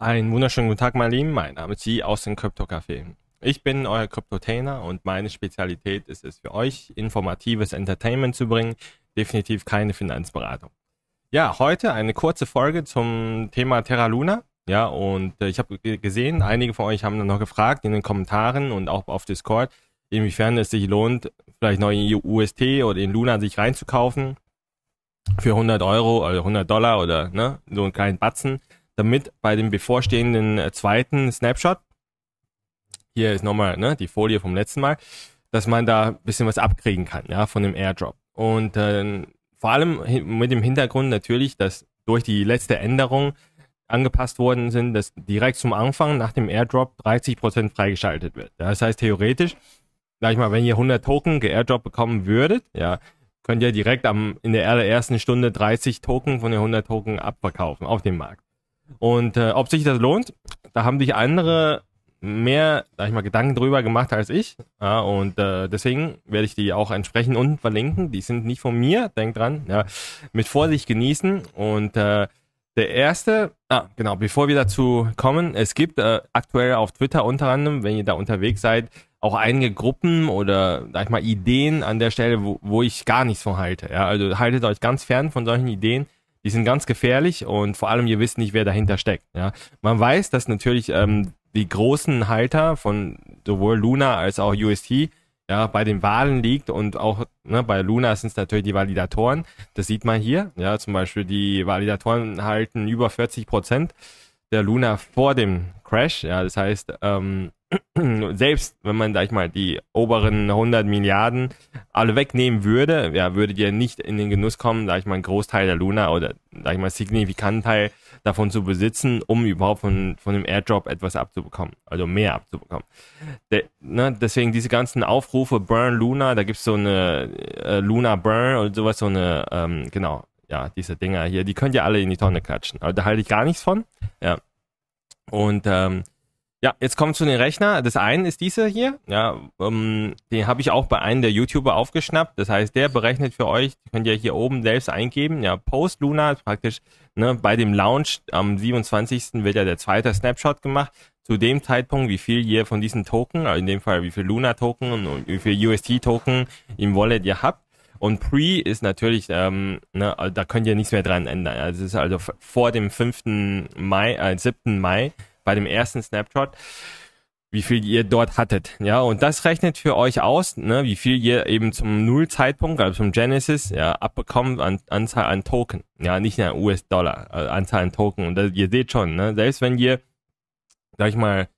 Einen wunderschönen guten Tag, meine Lieben. Mein Name ist Sie aus dem Crypto-Café. Ich bin euer Cryptotainer und meine Spezialität ist es für euch, informatives Entertainment zu bringen. Definitiv keine Finanzberatung. Ja, heute eine kurze Folge zum Thema Terra Luna. Ja, und äh, ich habe gesehen, einige von euch haben dann noch gefragt in den Kommentaren und auch auf Discord, inwiefern es sich lohnt, vielleicht neue UST oder in Luna sich reinzukaufen für 100 Euro oder 100 Dollar oder ne, so einen kleinen Batzen damit bei dem bevorstehenden äh, zweiten Snapshot, hier ist nochmal ne, die Folie vom letzten Mal, dass man da ein bisschen was abkriegen kann, ja, von dem Airdrop. Und äh, vor allem mit dem Hintergrund natürlich, dass durch die letzte Änderung angepasst worden sind, dass direkt zum Anfang nach dem Airdrop 30% freigeschaltet wird. Das heißt theoretisch, sag ich mal, wenn ihr 100 Token geairdrop bekommen würdet, ja, könnt ihr direkt am, in der allerersten Stunde 30 Token von den 100 Token abverkaufen auf dem Markt. Und äh, ob sich das lohnt, da haben sich andere mehr, sag ich mal, Gedanken drüber gemacht als ich. Ja, und äh, deswegen werde ich die auch entsprechend unten verlinken. Die sind nicht von mir, denkt dran. Ja, mit Vorsicht genießen. Und äh, der erste, ah, genau, bevor wir dazu kommen, es gibt äh, aktuell auf Twitter unter anderem, wenn ihr da unterwegs seid, auch einige Gruppen oder, sag ich mal, Ideen an der Stelle, wo, wo ich gar nichts von halte. Ja, also haltet euch ganz fern von solchen Ideen die sind ganz gefährlich und vor allem ihr wisst nicht, wer dahinter steckt. Ja? Man weiß, dass natürlich ähm, die großen Halter von sowohl Luna als auch UST ja, bei den Wahlen liegt und auch ne, bei Luna sind es natürlich die Validatoren. Das sieht man hier. Ja, zum Beispiel die Validatoren halten über 40 Prozent der Luna vor dem Crash. Ja, das heißt, ähm, selbst wenn man, sag ich mal, die oberen 100 Milliarden alle wegnehmen würde, ja, würdet ihr nicht in den Genuss kommen, sag ich mal, einen Großteil der Luna oder, sag ich mal, signifikanten Teil davon zu besitzen, um überhaupt von, von dem Airdrop etwas abzubekommen, also mehr abzubekommen. De, ne, deswegen diese ganzen Aufrufe, Burn Luna, da gibt es so eine äh, Luna Burn und sowas, so eine, ähm, genau, ja, diese Dinger hier, die könnt ihr alle in die Tonne klatschen. Aber also da halte ich gar nichts von, ja. Und, ähm, ja, jetzt kommen zu den Rechner. Das eine ist dieser hier. Ja, ähm, den habe ich auch bei einem der YouTuber aufgeschnappt. Das heißt, der berechnet für euch, könnt ihr hier oben selbst eingeben. Ja, Post Luna praktisch ne, bei dem Launch am 27. wird ja der zweite Snapshot gemacht. Zu dem Zeitpunkt, wie viel ihr von diesen Token, also in dem Fall wie viel Luna Token und wie viel UST Token im Wallet ihr habt. Und Pre ist natürlich, ähm, ne, da könnt ihr nichts mehr dran ändern. Also es ist also vor dem 5. Mai, äh, 7. Mai bei dem ersten Snapshot, wie viel ihr dort hattet. Ja, und das rechnet für euch aus, ne, wie viel ihr eben zum Null-Zeitpunkt, also zum Genesis, ja, abbekommt an Anzahl an Token. Ja, nicht an US-Dollar, also äh, Anzahl an Token. Und das, ihr seht schon, ne, selbst wenn ihr, sag ich mal,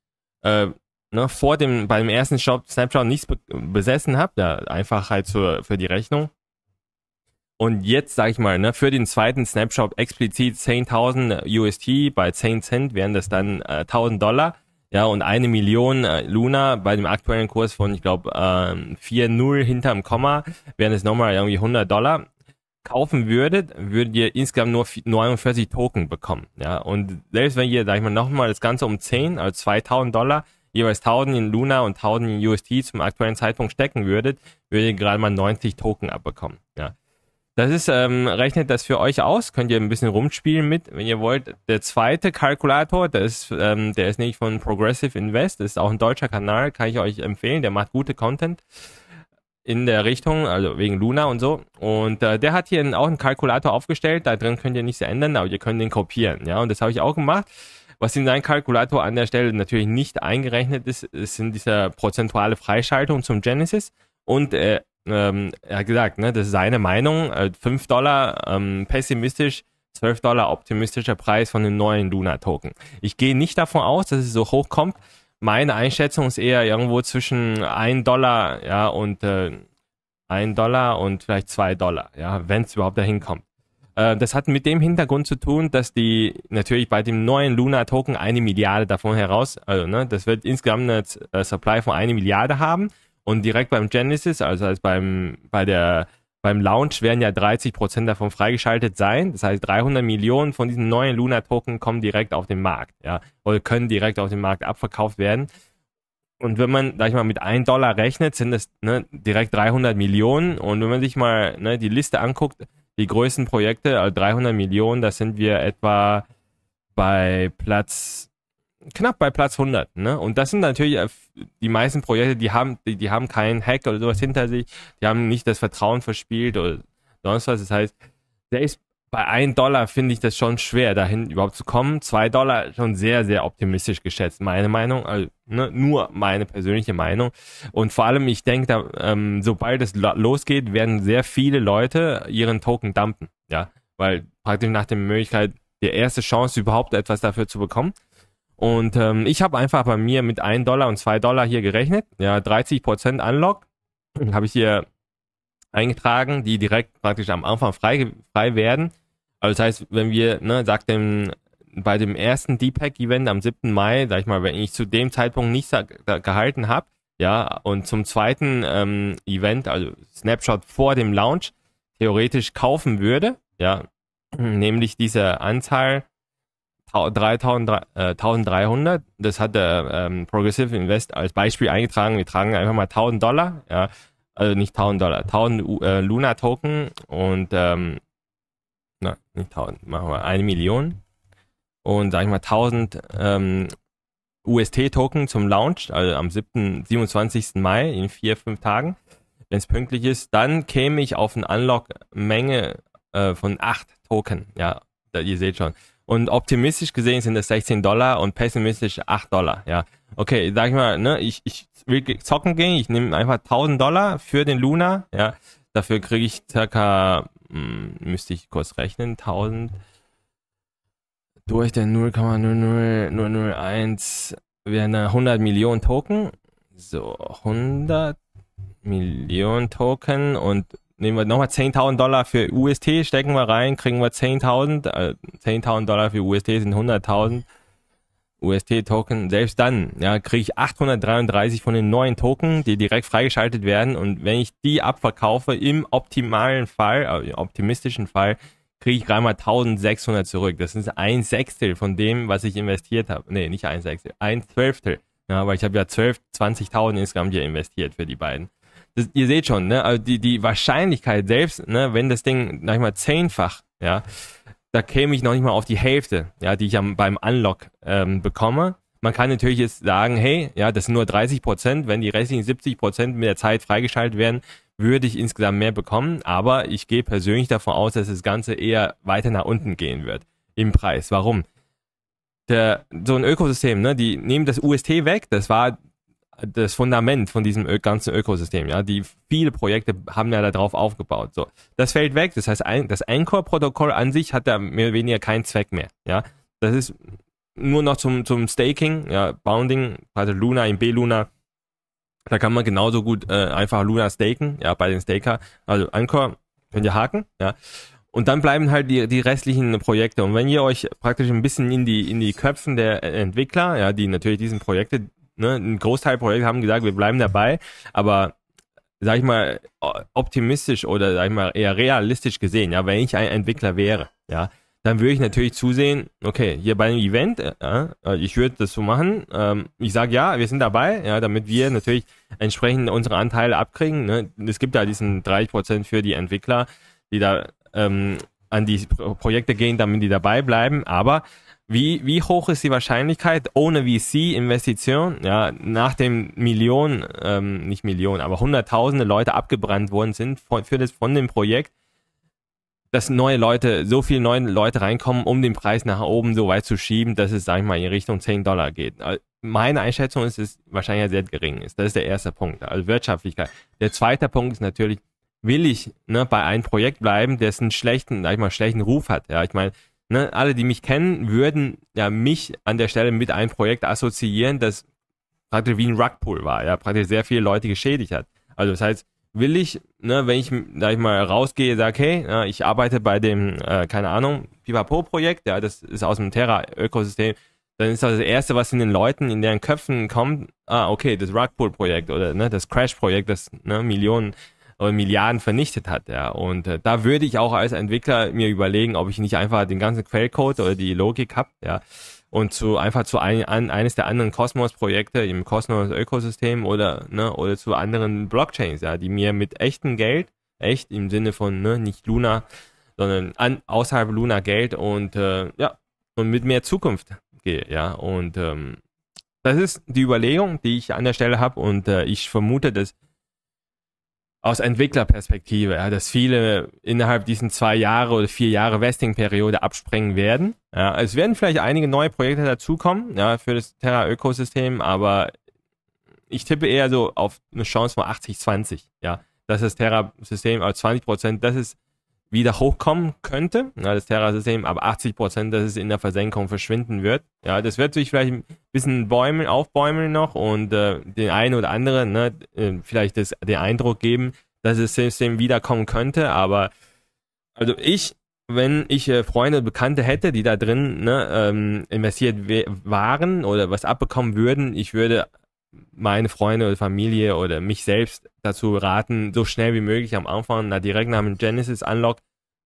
äh, ne, vor dem, beim ersten Shop, Snapshot nichts be besessen habt, ja, einfach halt zur, für die Rechnung, und jetzt sage ich mal, ne, für den zweiten Snapshot explizit 10.000 UST, bei 10 Cent wären das dann äh, 1.000 Dollar. Ja, und eine Million äh, Luna bei dem aktuellen Kurs von, ich glaube, ähm, 4,0 hinterm Komma, wären es nochmal irgendwie 100 Dollar. Kaufen würdet, würdet ihr insgesamt nur 49 Token bekommen. Ja, und selbst wenn ihr, sag ich mal, nochmal das Ganze um 10, also 2000 Dollar, jeweils 1000 in Luna und 1000 in UST zum aktuellen Zeitpunkt stecken würdet, würdet ihr gerade mal 90 Token abbekommen. Ja. Das ist, ähm, rechnet das für euch aus, könnt ihr ein bisschen rumspielen mit, wenn ihr wollt. Der zweite Kalkulator, der ist, ähm, der ist nämlich von Progressive Invest, Das ist auch ein deutscher Kanal, kann ich euch empfehlen, der macht gute Content in der Richtung, also wegen Luna und so. Und äh, der hat hier einen, auch einen Kalkulator aufgestellt, da drin könnt ihr nichts ändern, aber ihr könnt den kopieren, ja, und das habe ich auch gemacht. Was in seinem Kalkulator an der Stelle natürlich nicht eingerechnet ist, ist sind diese prozentuale Freischaltung zum Genesis und äh, ähm, er hat gesagt, ne, das ist seine Meinung, äh, 5 Dollar ähm, pessimistisch, 12 Dollar optimistischer Preis von dem neuen Luna-Token. Ich gehe nicht davon aus, dass es so hoch kommt. Meine Einschätzung ist eher irgendwo zwischen 1 Dollar ja, und äh, 1 Dollar und vielleicht 2 Dollar, ja, wenn es überhaupt dahin kommt. Äh, das hat mit dem Hintergrund zu tun, dass die natürlich bei dem neuen Luna-Token eine Milliarde davon heraus, also ne, das wird insgesamt eine äh, Supply von eine Milliarde haben und direkt beim Genesis, also als beim, bei der, beim Launch werden ja 30% davon freigeschaltet sein. Das heißt, 300 Millionen von diesen neuen Luna-Token kommen direkt auf den Markt, ja, oder können direkt auf den Markt abverkauft werden. Und wenn man, sag ich mal, mit 1 Dollar rechnet, sind das ne, direkt 300 Millionen. Und wenn man sich mal ne, die Liste anguckt, die größten Projekte, also 300 Millionen, da sind wir etwa bei Platz knapp bei Platz 100. Ne? Und das sind natürlich äh, die meisten Projekte, die haben, die, die haben keinen Hack oder sowas hinter sich, die haben nicht das Vertrauen verspielt oder sonst was. Das heißt, selbst bei 1 Dollar finde ich das schon schwer, dahin überhaupt zu kommen. 2 Dollar schon sehr, sehr optimistisch geschätzt, meine Meinung. Also, ne, nur meine persönliche Meinung. Und vor allem, ich denke, ähm, sobald es losgeht, werden sehr viele Leute ihren Token dumpen. Ja, weil praktisch nach der Möglichkeit, die erste Chance überhaupt etwas dafür zu bekommen und ähm, ich habe einfach bei mir mit 1 Dollar und 2 Dollar hier gerechnet. Ja, 30% Unlock habe ich hier eingetragen, die direkt praktisch am Anfang frei, frei werden. Also das heißt, wenn wir, ne, sagt dem, bei dem ersten deepak event am 7. Mai, sag ich mal, wenn ich zu dem Zeitpunkt nichts gehalten habe, ja, und zum zweiten ähm, Event, also Snapshot vor dem Launch, theoretisch kaufen würde, ja, nämlich diese Anzahl 1300, äh, das hat der ähm, Progressive Invest als Beispiel eingetragen. Wir tragen einfach mal 1000 Dollar, ja, also nicht 1000 Dollar, 1000 äh, Luna Token und, ähm, na, nicht 1000, machen wir eine Million und sag ich mal 1000 ähm, UST Token zum Launch, also am 7., 27. Mai in vier, fünf Tagen, wenn es pünktlich ist, dann käme ich auf eine Unlock-Menge äh, von 8 Token, ja, da, ihr seht schon. Und optimistisch gesehen sind es 16 Dollar und pessimistisch 8 Dollar. Ja, okay, sag ich mal, ne, ich, ich will zocken gehen, ich nehme einfach 1000 Dollar für den Luna. Ja, dafür kriege ich circa, mh, hm, müsste ich kurz rechnen, 1000 durch den 0,00001 wären 100 Millionen Token. So, 100 Millionen Token und nehmen wir nochmal 10.000 Dollar für UST, stecken wir rein, kriegen wir 10.000. 10.000 äh, Dollar für UST sind 100.000 UST-Token. Selbst dann ja, kriege ich 833 von den neuen Token, die direkt freigeschaltet werden. Und wenn ich die abverkaufe, im optimalen Fall, äh, optimistischen Fall, kriege ich gerade mal 1600 zurück. Das ist ein Sechstel von dem, was ich investiert habe. Nee, nicht ein Sechstel, ein Zwölftel. Ja, aber ich habe ja 12, 20.000 insgesamt hier investiert für die beiden das, ihr seht schon, ne, also die, die Wahrscheinlichkeit selbst, ne, wenn das Ding, sag ich mal, zehnfach, ja, da käme ich noch nicht mal auf die Hälfte, ja, die ich am, beim Unlock ähm, bekomme. Man kann natürlich jetzt sagen, hey, ja, das sind nur 30 Prozent, wenn die restlichen 70 Prozent mit der Zeit freigeschaltet werden, würde ich insgesamt mehr bekommen, aber ich gehe persönlich davon aus, dass das Ganze eher weiter nach unten gehen wird im Preis. Warum? Der, so ein Ökosystem, ne, die nehmen das UST weg, das war das Fundament von diesem ganzen Ökosystem. Ja, die viele Projekte haben ja darauf aufgebaut. So, das fällt weg. Das heißt, ein, das Anchor-Protokoll an sich hat da mehr oder weniger keinen Zweck mehr. Ja, das ist nur noch zum zum Staking, ja, Bounding, also Luna in B Luna. Da kann man genauso gut äh, einfach Luna staken, ja, bei den Staker. Also Anchor könnt ihr haken, ja. Und dann bleiben halt die, die restlichen Projekte. Und wenn ihr euch praktisch ein bisschen in die, in die Köpfen der Entwickler, ja, die natürlich diesen Projekte Ne? Ein Großteil Projekte haben gesagt, wir bleiben dabei, aber sag ich mal, optimistisch oder sag ich mal eher realistisch gesehen, ja, wenn ich ein Entwickler wäre, ja, dann würde ich natürlich zusehen, okay, hier bei einem Event, äh, ja, äh, ich würde das so machen, ähm, ich sage ja, wir sind dabei, ja, damit wir natürlich entsprechend unsere Anteile abkriegen. Ne? Es gibt ja diesen 30% für die Entwickler, die da ähm, an die Projekte gehen, damit die dabei bleiben, aber wie, wie hoch ist die Wahrscheinlichkeit ohne VC-Investition, ja, nachdem Millionen, ähm, nicht Millionen, aber Hunderttausende Leute abgebrannt worden sind von, für das, von dem Projekt, dass neue Leute, so viele neue Leute reinkommen, um den Preis nach oben so weit zu schieben, dass es, sag ich mal, in Richtung 10 Dollar geht. meine Einschätzung ist, dass es wahrscheinlich sehr gering ist. Das ist der erste Punkt, also Wirtschaftlichkeit. Der zweite Punkt ist natürlich, will ich ne, bei einem Projekt bleiben, dessen schlechten, sag ich mal, schlechten Ruf hat. Ja, ich meine, Ne, alle, die mich kennen, würden ja mich an der Stelle mit einem Projekt assoziieren, das praktisch wie ein Rugpull war, ja, praktisch sehr viele Leute geschädigt hat. Also das heißt, will ich, ne, wenn ich, sag ich mal, rausgehe, sage, hey, ja, ich arbeite bei dem, äh, keine Ahnung, Pipapo-Projekt, ja, das ist aus dem Terra-Ökosystem, dann ist das, das Erste, was in den Leuten, in deren Köpfen kommt, ah, okay, das Rugpull-Projekt oder ne, das Crash-Projekt, das ne, Millionen aber äh, Milliarden vernichtet hat. Ja. Und äh, da würde ich auch als Entwickler mir überlegen, ob ich nicht einfach den ganzen Quellcode oder die Logik habe, ja, und zu einfach zu ein, an, eines der anderen Cosmos-Projekte im Cosmos-Ökosystem oder ne, oder zu anderen Blockchains, ja, die mir mit echtem Geld, echt im Sinne von ne, nicht Luna, sondern an, außerhalb Luna Geld und äh, ja und mit mehr Zukunft gehe, ja und ähm, das ist die Überlegung, die ich an der Stelle habe und äh, ich vermute, dass aus Entwicklerperspektive, ja, dass viele innerhalb diesen zwei Jahre oder vier Jahre Vesting-Periode abspringen werden. Ja, es werden vielleicht einige neue Projekte dazukommen ja, für das Terra-Ökosystem, aber ich tippe eher so auf eine Chance von 80-20. Ja, dass das Terra-System also 20 Prozent, das ist wieder hochkommen könnte, ja, das Terra-System, aber 80 Prozent, dass es in der Versenkung verschwinden wird. Ja, das wird sich vielleicht ein bisschen bäumeln, aufbäumeln noch und äh, den einen oder anderen ne, äh, vielleicht das, den Eindruck geben, dass das System wiederkommen könnte, aber also ich, wenn ich äh, Freunde, Bekannte hätte, die da drin ne, ähm, investiert waren oder was abbekommen würden, ich würde meine Freunde oder Familie oder mich selbst dazu raten, so schnell wie möglich am Anfang, na, direkt nach dem Genesis Unlock,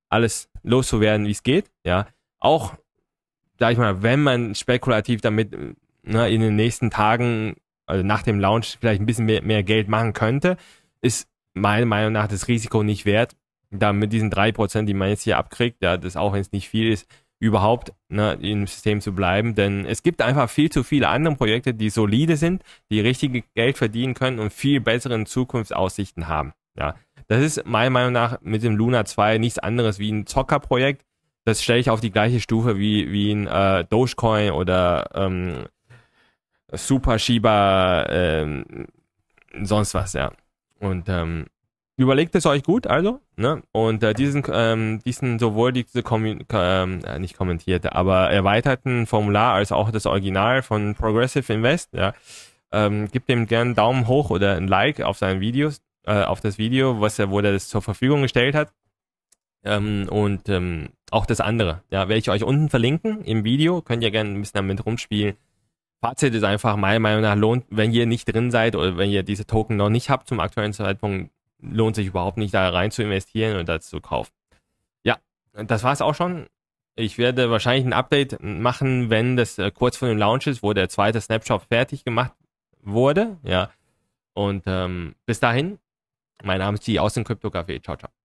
alles loszuwerden, wie es geht. Ja, auch, sag ich mal, wenn man spekulativ damit na, in den nächsten Tagen, also nach dem Launch, vielleicht ein bisschen mehr, mehr Geld machen könnte, ist meiner Meinung nach das Risiko nicht wert, da mit diesen 3%, die man jetzt hier abkriegt, ja, das auch wenn es nicht viel ist, überhaupt ne, im System zu bleiben, denn es gibt einfach viel zu viele andere Projekte, die solide sind, die richtige Geld verdienen können und viel bessere Zukunftsaussichten haben. Ja, das ist meiner Meinung nach mit dem Luna 2 nichts anderes wie ein Zockerprojekt. Das stelle ich auf die gleiche Stufe wie, wie ein äh, Dogecoin oder ähm, Super Shiba, ähm, sonst was, ja. Und ähm, überlegt es euch gut, also. Ne? Und äh, diesen, ähm, diesen sowohl diese Kommun ähm, äh, nicht kommentierte, aber erweiterten Formular als auch das Original von Progressive Invest, ja, ähm, gibt dem gerne einen Daumen hoch oder ein Like auf seine Videos, äh, auf das Video, was er, wo er das zur Verfügung gestellt hat. Ähm, und ähm, auch das andere. Ja, werde ich euch unten verlinken im Video. Könnt ihr gerne ein bisschen damit rumspielen. Fazit ist einfach, meiner Meinung nach lohnt, wenn ihr nicht drin seid oder wenn ihr diese Token noch nicht habt zum aktuellen Zeitpunkt, lohnt sich überhaupt nicht, da rein zu investieren und das zu kaufen. Ja, das war es auch schon. Ich werde wahrscheinlich ein Update machen, wenn das äh, kurz vor dem Launch ist, wo der zweite Snapshot fertig gemacht wurde. Ja. Und ähm, bis dahin, mein Name ist die aus dem Crypto Café. Ciao, ciao.